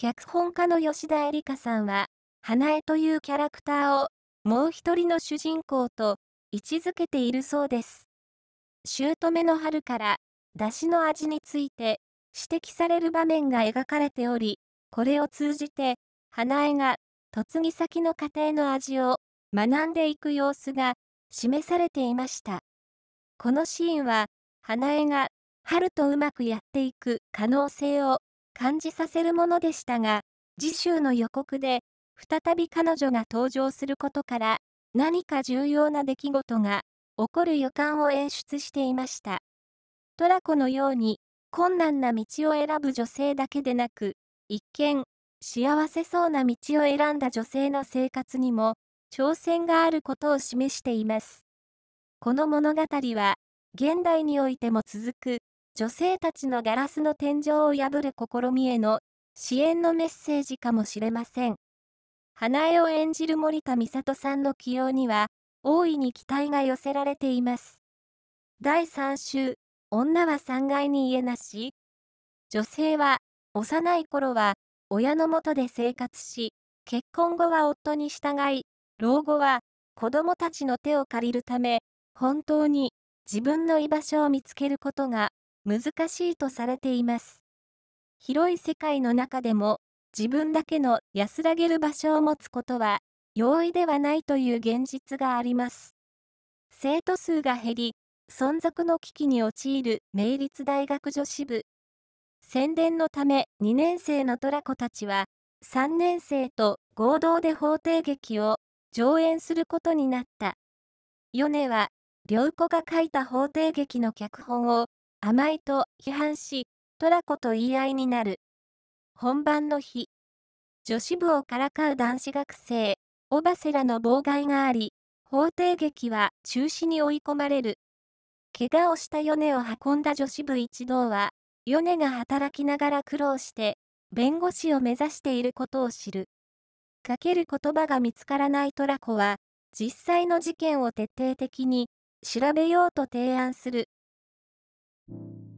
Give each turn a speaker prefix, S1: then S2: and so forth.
S1: 脚本家の吉田絵里香さんは、花江というキャラクターを、もう一人の主人公と、位置づけているそうです。姑の春から、出汁の味について、指摘される場面が描かれており、これを通じて、花江が、嫁ぎ先の家庭の味を、学んでいく様子が、示されていました。このシーンは、花江が、春とうまくやっていく可能性を感じさせるものでしたが、次週の予告で、再び彼女が登場することから、何か重要な出来事が起こる予感を演出していました。トラコのように、困難な道を選ぶ女性だけでなく、一見、幸せそうな道を選んだ女性の生活にも、挑戦があることを示しています。この物語は、現代においても続く、女性たちのガラスの天井を破る試みへの支援のメッセージかもしれません。花江を演じる森田美里さんの起用には、大いに期待が寄せられています。第3週、女は3階に家なし。女性は、幼い頃は、親のもとで生活し、結婚後は夫に従い、老後は、子供たちの手を借りるため、本当に、自分の居場所を見つけることが難しいとされています。広い世界の中でも自分だけの安らげる場所を持つことは容易ではないという現実があります。生徒数が減り、存続の危機に陥る名立大学女子部。宣伝のため2年生のトラコたちは3年生と合同で法廷劇を上演することになった。ヨネは良子が書いた法廷劇の脚本を甘いと批判し、トラコと言い合いになる。本番の日、女子部をからかう男子学生、オバセらの妨害があり、法廷劇は中止に追い込まれる。怪我をしたヨネを運んだ女子部一同は、ヨネが働きながら苦労して、弁護士を目指していることを知る。かける言葉が見つからないトラコは、実際の事件を徹底的に調べようと提案する。you